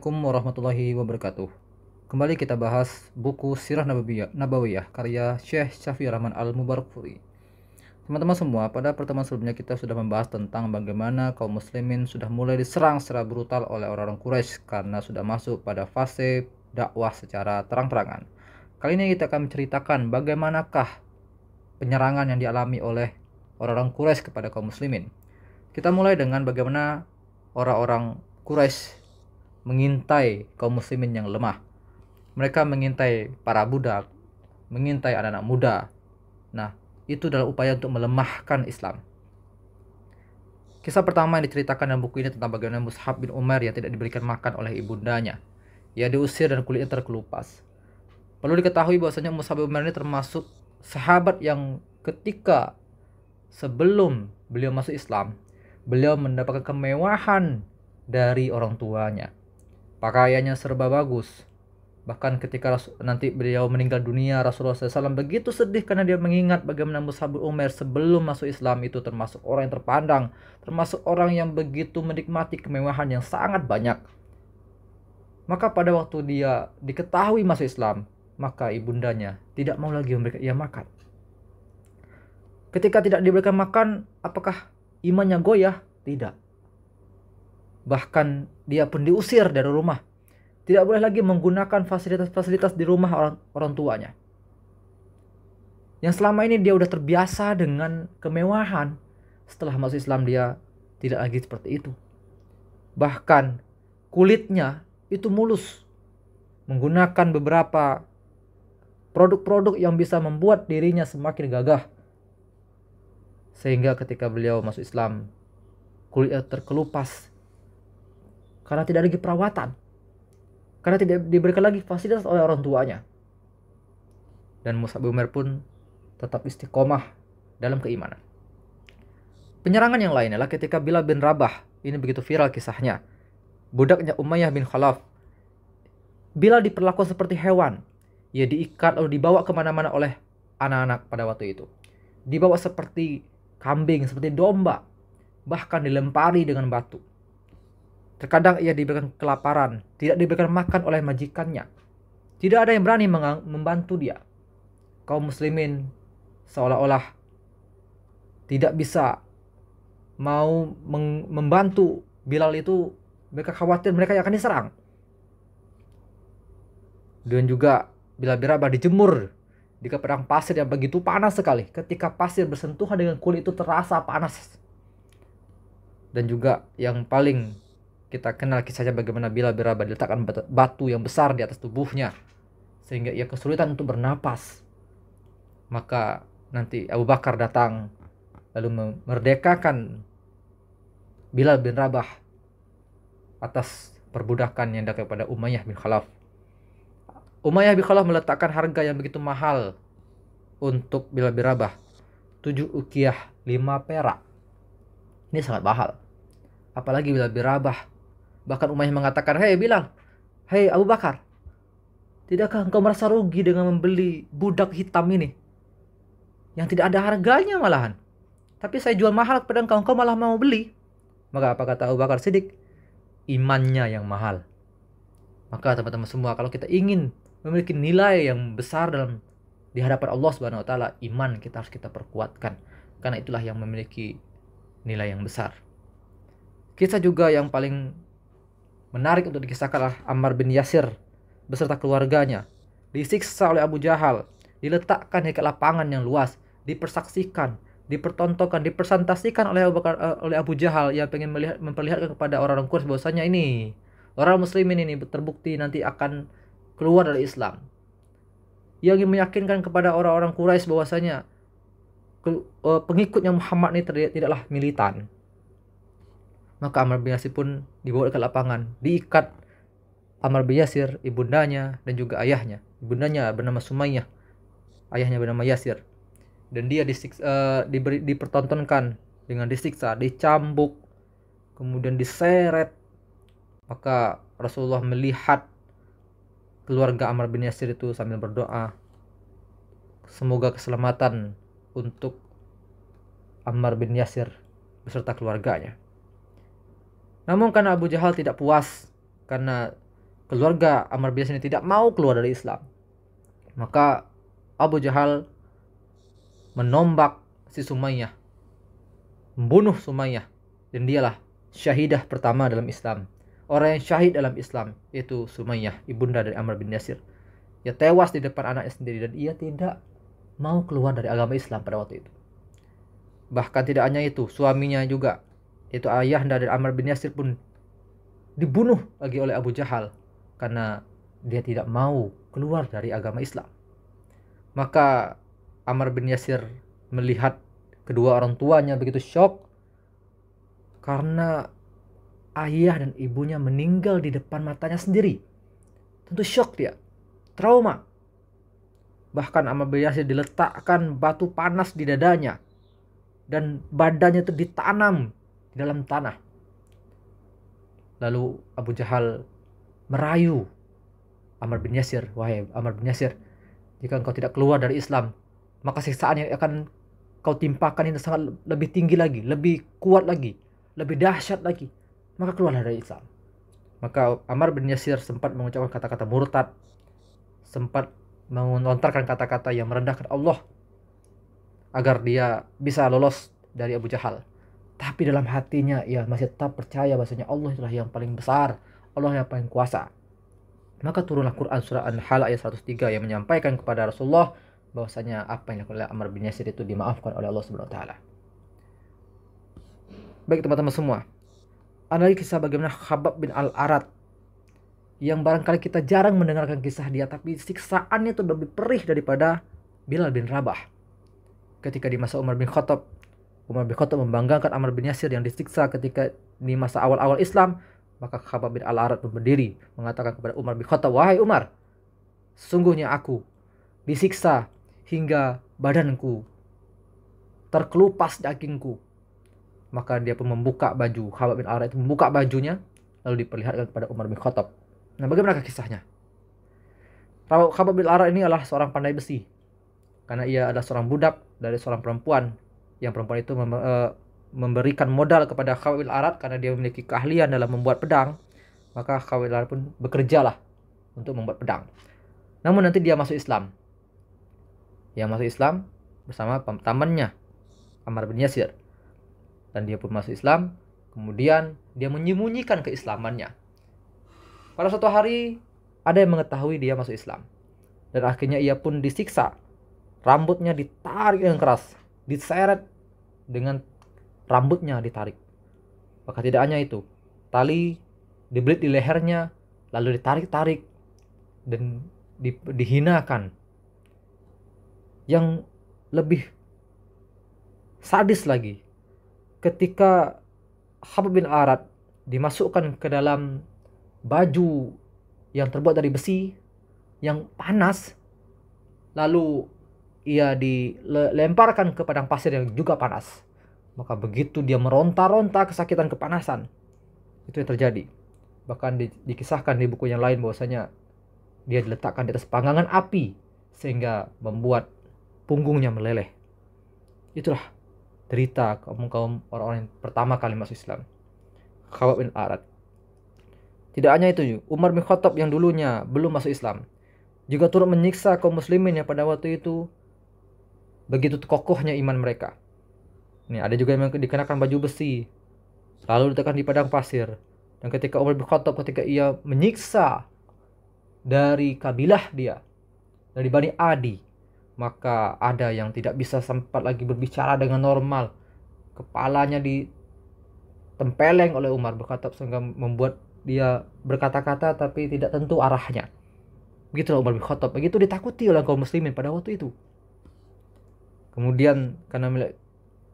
Assalamualaikum warahmatullahi wabarakatuh. Kembali kita bahas buku Sirah Nabawiyah, karya Syekh Syafi Rahman Al-Mubarakfuri. Teman-teman semua, pada pertemuan sebelumnya kita sudah membahas tentang bagaimana kaum muslimin sudah mulai diserang secara brutal oleh orang-orang Quraisy karena sudah masuk pada fase dakwah secara terang-terangan. Kali ini kita akan menceritakan bagaimanakah penyerangan yang dialami oleh orang-orang Quraisy kepada kaum muslimin. Kita mulai dengan bagaimana orang-orang Quraisy mengintai kaum muslimin yang lemah. Mereka mengintai para budak, mengintai anak-anak muda. Nah, itu adalah upaya untuk melemahkan Islam. Kisah pertama yang diceritakan dalam buku ini tentang bagaimana Mus'ab bin Umar yang tidak diberikan makan oleh ibundanya. Ia diusir dan kulitnya terkelupas. Perlu diketahui bahwasanya Mus'ab bin Umar ini termasuk sahabat yang ketika sebelum beliau masuk Islam, beliau mendapatkan kemewahan dari orang tuanya pakaiannya serba bagus. Bahkan ketika nanti beliau meninggal dunia, Rasulullah SAW begitu sedih karena dia mengingat bagaimana Mus'ab Umar sebelum masuk Islam itu termasuk orang yang terpandang, termasuk orang yang begitu menikmati kemewahan yang sangat banyak. Maka pada waktu dia diketahui masuk Islam, maka ibundanya tidak mau lagi memberikan ia makan. Ketika tidak diberikan makan, apakah imannya goyah? Tidak bahkan dia pun diusir dari rumah. Tidak boleh lagi menggunakan fasilitas-fasilitas di rumah orang, orang tuanya. Yang selama ini dia udah terbiasa dengan kemewahan, setelah masuk Islam dia tidak lagi seperti itu. Bahkan kulitnya itu mulus. Menggunakan beberapa produk-produk yang bisa membuat dirinya semakin gagah. Sehingga ketika beliau masuk Islam, kulitnya terkelupas karena tidak lagi perawatan, karena tidak diberikan lagi fasilitas oleh orang tuanya. Dan Musa Umar pun tetap istiqomah dalam keimanan. Penyerangan yang lain adalah ketika Bilal bin Rabah, ini begitu viral kisahnya, budaknya Umayyah bin Khalaf. Bilal diperlakukan seperti hewan, ia diikat lalu dibawa kemana-mana oleh anak-anak pada waktu itu. Dibawa seperti kambing, seperti domba, bahkan dilempari dengan batu. Terkadang ia diberikan kelaparan, tidak diberikan makan oleh majikannya. Tidak ada yang berani membantu dia. Kaum muslimin seolah-olah tidak bisa mau membantu Bilal itu mereka khawatir mereka akan diserang. Dan juga bila Birabah dijemur di perang pasir yang begitu panas sekali. Ketika pasir bersentuhan dengan kulit itu terasa panas. Dan juga yang paling kita kenal kisahnya bagaimana Bila Beraba diletakkan batu yang besar di atas tubuhnya sehingga ia kesulitan untuk bernapas. Maka nanti Abu Bakar datang lalu memerdekakan Bilal bin Rabah atas perbudakan yang dilakukan pada Umayyah bin Khalaf. Umayyah bin Khalaf meletakkan harga yang begitu mahal untuk Bilal bin Rabah. 7 ukiah 5 perak. Ini sangat mahal. Apalagi Bilal bin Rabah Bahkan Umayyah mengatakan, "Hei Bilal, hei Abu Bakar, tidakkah engkau merasa rugi dengan membeli budak hitam ini? Yang tidak ada harganya malahan. Tapi saya jual mahal kepada engkau, engkau malah mau beli." Maka apa kata Abu Bakar Siddiq? Imannya yang mahal. Maka teman-teman semua, kalau kita ingin memiliki nilai yang besar dalam di hadapan Allah Subhanahu wa taala, iman kita harus kita perkuatkan. Karena itulah yang memiliki nilai yang besar. Kisah juga yang paling Menarik untuk dikisahkan Ammar bin Yasir beserta keluarganya. Disiksa oleh Abu Jahal, diletakkan di lapangan yang luas, dipersaksikan, dipertontonkan, dipresentasikan oleh Abu, Bakar, uh, oleh Abu Jahal yang ingin melihat, memperlihatkan kepada orang-orang Quraisy bahwasanya ini orang muslimin ini terbukti nanti akan keluar dari Islam. Ia ingin meyakinkan kepada orang-orang Quraisy bahwasanya eh, pengikutnya Muhammad ini tidaklah militan. Maka Amr bin Yasir pun dibawa ke lapangan, diikat Amr bin Yasir, ibundanya dan juga ayahnya. Ibundanya bernama Sumayyah, ayahnya bernama Yasir. Dan dia disiksa, uh, diberi, dipertontonkan dengan disiksa, dicambuk, kemudian diseret. Maka Rasulullah melihat keluarga Amr bin Yasir itu sambil berdoa. Semoga keselamatan untuk Amr bin Yasir beserta keluarganya. Namun karena Abu Jahal tidak puas karena keluarga Amr bin ini tidak mau keluar dari Islam. Maka Abu Jahal menombak si Sumayyah, membunuh Sumayyah dan dialah syahidah pertama dalam Islam. Orang yang syahid dalam Islam yaitu Sumayyah, ibunda dari Amr bin Yasir. Ia tewas di depan anaknya sendiri dan ia tidak mau keluar dari agama Islam pada waktu itu. Bahkan tidak hanya itu, suaminya juga yaitu ayah dari Amr bin Yasir pun dibunuh lagi oleh Abu Jahal karena dia tidak mau keluar dari agama Islam. Maka Amr bin Yasir melihat kedua orang tuanya begitu shock karena ayah dan ibunya meninggal di depan matanya sendiri. Tentu shock dia, trauma. Bahkan Amr bin Yasir diletakkan batu panas di dadanya dan badannya itu ditanam di dalam tanah. Lalu Abu Jahal merayu Amr bin Yasir, wahai Amr bin Yasir, jika engkau tidak keluar dari Islam, maka siksaan yang akan kau timpakan ini sangat lebih tinggi lagi, lebih kuat lagi, lebih dahsyat lagi. Maka keluarlah dari Islam. Maka Amr bin Yasir sempat mengucapkan kata-kata murtad, sempat mengontarkan kata-kata yang merendahkan Allah agar dia bisa lolos dari Abu Jahal tapi dalam hatinya ia masih tetap percaya bahasanya Allah itulah yang paling besar, Allah yang paling kuasa. Maka turunlah Quran surah An-Nahl ayat 103 yang menyampaikan kepada Rasulullah bahwasanya apa yang dilakukan oleh Amr bin Yasir itu dimaafkan oleh Allah Subhanahu wa taala. Baik teman-teman semua. Ada lagi kisah bagaimana Khabab bin Al-Arad yang barangkali kita jarang mendengarkan kisah dia tapi siksaannya itu lebih perih daripada Bilal bin Rabah. Ketika di masa Umar bin Khattab Umar bin Khattab membanggakan Amr bin Yasir yang disiksa ketika di masa awal-awal Islam, maka Khabab bin Al-Arad berdiri mengatakan kepada Umar bin Khattab, "Wahai Umar, sungguhnya aku disiksa hingga badanku terkelupas dagingku." Maka dia pun membuka baju. Khabab bin Al-Arad itu membuka bajunya lalu diperlihatkan kepada Umar bin Khattab. Nah, bagaimana kisahnya? Khabab bin Al-Arad ini adalah seorang pandai besi karena ia adalah seorang budak dari seorang perempuan yang perempuan itu mem uh, memberikan modal kepada Khawil Arad karena dia memiliki keahlian dalam membuat pedang, maka Khawil Arad pun bekerjalah untuk membuat pedang. Namun nanti dia masuk Islam. Dia masuk Islam bersama pamannya Amr bin Yasir. Dan dia pun masuk Islam, kemudian dia menyembunyikan keislamannya. Pada suatu hari ada yang mengetahui dia masuk Islam. Dan akhirnya ia pun disiksa. Rambutnya ditarik dengan keras, diseret dengan rambutnya ditarik. Maka tidak hanya itu, tali dibelit di lehernya, lalu ditarik-tarik dan di, dihinakan. Yang lebih sadis lagi, ketika Habib bin Arad dimasukkan ke dalam baju yang terbuat dari besi yang panas, lalu ia dilemparkan ke padang pasir yang juga panas. Maka begitu dia meronta-ronta kesakitan kepanasan. Itu yang terjadi. Bahkan di, dikisahkan di buku yang lain bahwasanya dia diletakkan di atas panggangan api sehingga membuat punggungnya meleleh. Itulah cerita kaum-kaum orang-orang yang pertama kali masuk Islam. Khawab bin Arad. Tidak hanya itu, Umar bin Khattab yang dulunya belum masuk Islam, juga turut menyiksa kaum muslimin yang pada waktu itu Begitu kokohnya iman mereka. Nih, ada juga yang dikenakan baju besi, lalu ditekan di padang pasir. Dan ketika Umar bin Khattab ketika ia menyiksa dari kabilah dia, dari Bani Adi, maka ada yang tidak bisa sempat lagi berbicara dengan normal. Kepalanya ditempeleng oleh Umar berkata sehingga membuat dia berkata-kata tapi tidak tentu arahnya. Begitulah Umar bin Khattab. Begitu ditakuti oleh kaum muslimin pada waktu itu. Kemudian karena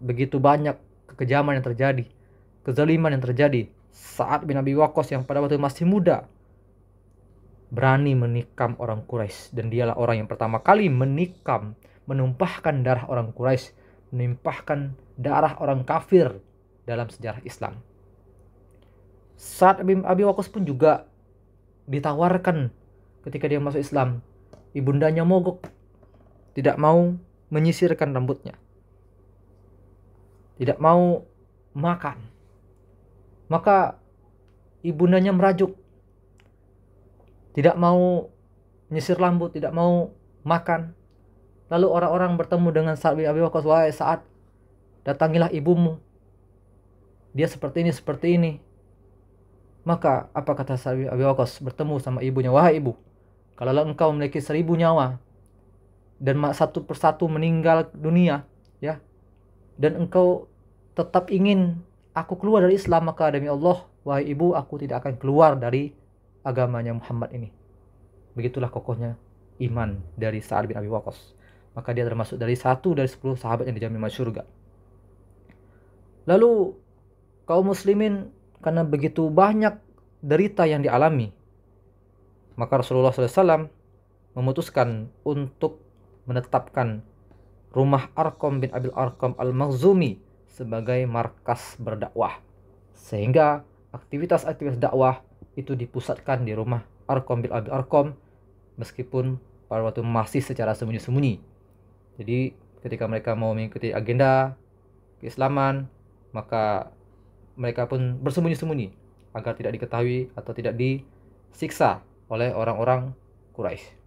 begitu banyak kekejaman yang terjadi, kezaliman yang terjadi, saat bin Abi Wakos yang pada waktu masih muda berani menikam orang Quraisy dan dialah orang yang pertama kali menikam, menumpahkan darah orang Quraisy, menumpahkan darah orang kafir dalam sejarah Islam. Saat bin Abi Wakos pun juga ditawarkan ketika dia masuk Islam, ibundanya mogok, tidak mau menyisirkan rambutnya. Tidak mau makan. Maka ibundanya merajuk. Tidak mau menyisir rambut, tidak mau makan. Lalu orang-orang bertemu dengan Sa'ad bin Abi Waqqas, "Wahai Sa'ad, datangilah ibumu. Dia seperti ini, seperti ini." Maka apa kata Sa'ad bin Abi Waqqas bertemu sama ibunya, "Wahai ibu, kalau engkau memiliki seribu nyawa, dan satu persatu meninggal dunia ya dan engkau tetap ingin aku keluar dari Islam maka demi Allah wahai ibu aku tidak akan keluar dari agamanya Muhammad ini begitulah kokohnya iman dari Sa'ad bin Abi Waqqas maka dia termasuk dari satu dari sepuluh sahabat yang dijamin masuk surga lalu kaum muslimin karena begitu banyak derita yang dialami maka Rasulullah SAW memutuskan untuk menetapkan rumah Arkom bin Abil Arkom al-Makhzumi sebagai markas berdakwah. Sehingga aktivitas-aktivitas dakwah itu dipusatkan di rumah Arkom bin Abil Arkom meskipun pada waktu masih secara sembunyi-sembunyi. Jadi ketika mereka mau mengikuti agenda keislaman, maka mereka pun bersembunyi-sembunyi agar tidak diketahui atau tidak disiksa oleh orang-orang Quraisy.